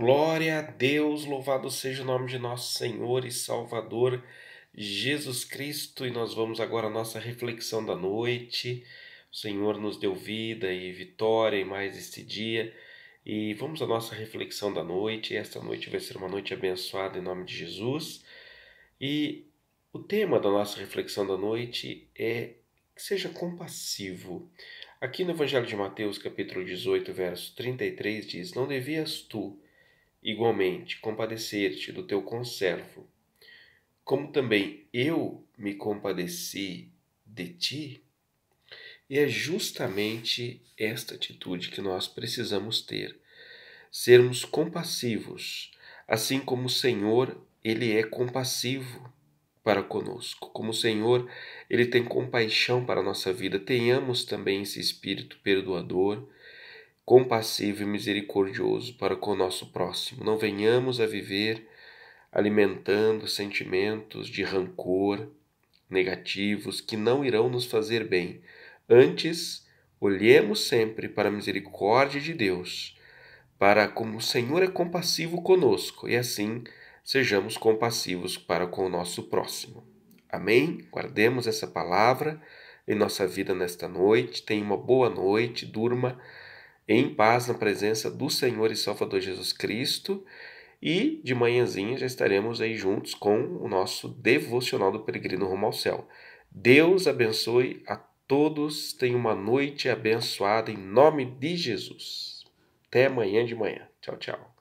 Glória a Deus, louvado seja o nome de nosso Senhor e Salvador Jesus Cristo. E nós vamos agora à nossa reflexão da noite. O Senhor nos deu vida e vitória em mais este dia. E vamos à nossa reflexão da noite. Esta noite vai ser uma noite abençoada em nome de Jesus. E o tema da nossa reflexão da noite é que seja compassivo. Aqui no Evangelho de Mateus, capítulo 18, verso 33, diz: Não devias tu igualmente, compadecer-te do teu conservo, como também eu me compadeci de ti. E é justamente esta atitude que nós precisamos ter, sermos compassivos, assim como o Senhor, ele é compassivo para conosco. Como o Senhor, ele tem compaixão para a nossa vida. Tenhamos também esse espírito perdoador, compassivo e misericordioso para com o nosso próximo. Não venhamos a viver alimentando sentimentos de rancor negativos que não irão nos fazer bem. Antes, olhemos sempre para a misericórdia de Deus, para como o Senhor é compassivo conosco e assim sejamos compassivos para com o nosso próximo. Amém? Guardemos essa palavra em nossa vida nesta noite. Tenha uma boa noite, durma em paz na presença do Senhor e Salvador Jesus Cristo. E de manhãzinha já estaremos aí juntos com o nosso devocional do Peregrino Rumo ao Céu. Deus abençoe a todos, tenham uma noite abençoada em nome de Jesus. Até amanhã de manhã. Tchau, tchau.